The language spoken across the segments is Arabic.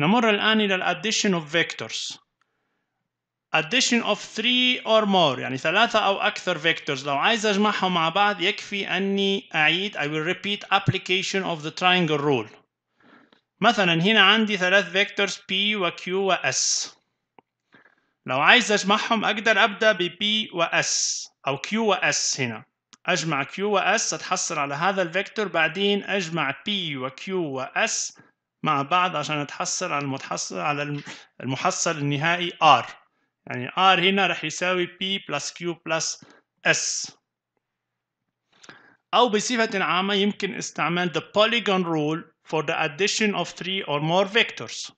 نمر الآن إلى الـ addition of vectors addition of three or more يعني ثلاثة أو أكثر vectors لو عايز أجمعهم مع بعض يكفي أني أعيد I will repeat application of the triangle rule مثلا هنا عندي ثلاث vectors P و Q و S لو عايز أجمعهم أقدر أبدأ ب P و S أو Q و S هنا أجمع Q و S أتحصل على هذا الفيكتور بعدين أجمع P و Q و S مع بعض عشان تحصل على المتحصل على المحصل النهائي R يعني R هنا راح يساوي P plus Q plus S أو بصفة عامة يمكن استعمال the polygon rule for the addition of three or more vectors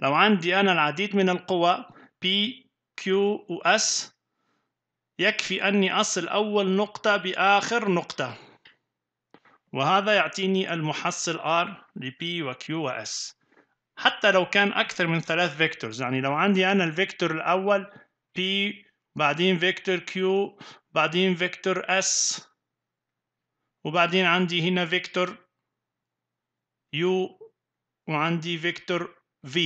لو عندي أنا العديد من القوى P, Q و S يكفي أني أصل أول نقطة بآخر نقطة وهذا يعطيني المحصل R ل P و Q و S حتى لو كان أكثر من ثلاث فيكتورز يعني لو عندي أنا الفيكتور الأول P بعدين فيكتور Q بعدين فيكتور S وبعدين عندي هنا فيكتور U وعندي فيكتور V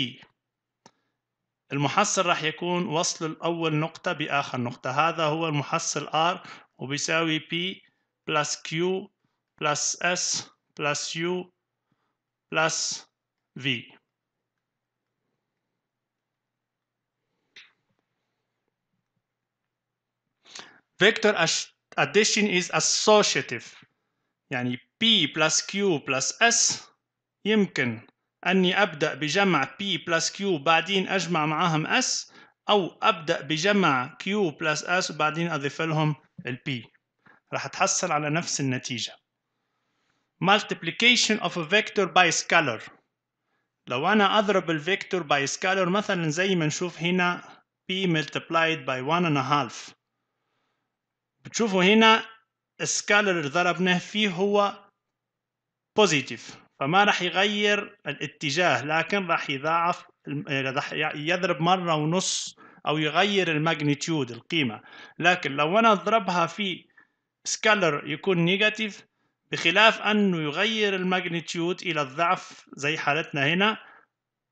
المحصل راح يكون وصل الأول نقطة بآخر نقطة هذا هو المحصل R وبيساوي P plus Q plus S plus U plus V. Vector addition is associative يعني P plus Q plus S يمكن أني أبدأ بجمع P plus Q بعدين أجمع معاهم S أو أبدأ بجمع Q plus S وبعدين أضيف لهم ال P رح تحصل على نفس النتيجة multiplication of a vector by scalar لو أنا أضرب الفيكتور by scalar مثلا زي ما نشوف هنا p multiplied by one and a half بتشوفوا هنا scalar اللي ضربناه فيه هو بوزيتيف فما راح يغير الاتجاه لكن راح يضاعف إيه، يضرب مرة ونص أو يغير الماجنتيود القيمة لكن لو أنا أضربها في سكالر يكون نيجاتيف بخلاف أنه يغير الماجنتيود إلى الضعف زي حالتنا هنا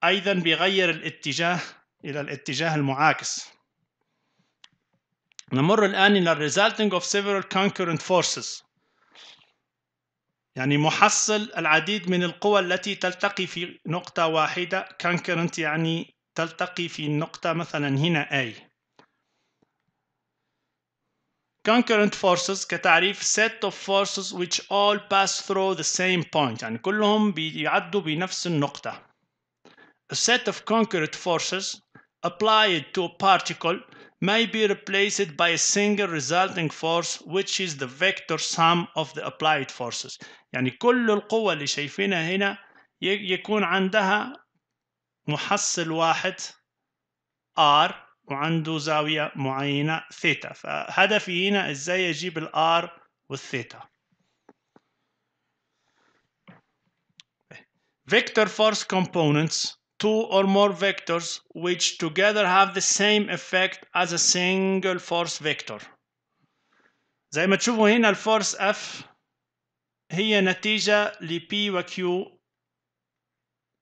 أيضا بيغير الاتجاه إلى الاتجاه المعاكس نمر الآن إلى resulting of several concurrent forces يعني محصل العديد من القوى التي تلتقي في نقطة واحدة concurrent يعني تلتقي في النقطة مثلا هنا A concurrent forces كتعريف set of forces which all pass through the same point يعني كلهم بيعدوا بنفس النقطة a set of concurrent forces applied to a particle may be replaced by a single resulting force which is the vector sum of the applied forces يعني كل القوة اللي شايفينها هنا يكون عندها محصل واحد R وعنده زاوية معينة ثيتا فهدفي هنا ازاي اجيب الار والثيتا Vector force components two or more vectors which together have the same effect as a single force vector زي ما تشوفوا هنا الفورس F هي نتيجة ل P و Q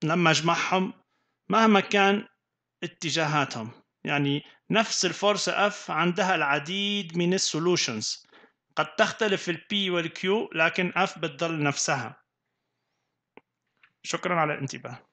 لما اجمعهم مهما كان اتجاهاتهم يعني نفس الفرصة F عندها العديد من السولوشنز قد تختلف ال P وال Q لكن F بتضل نفسها شكرا على الانتباه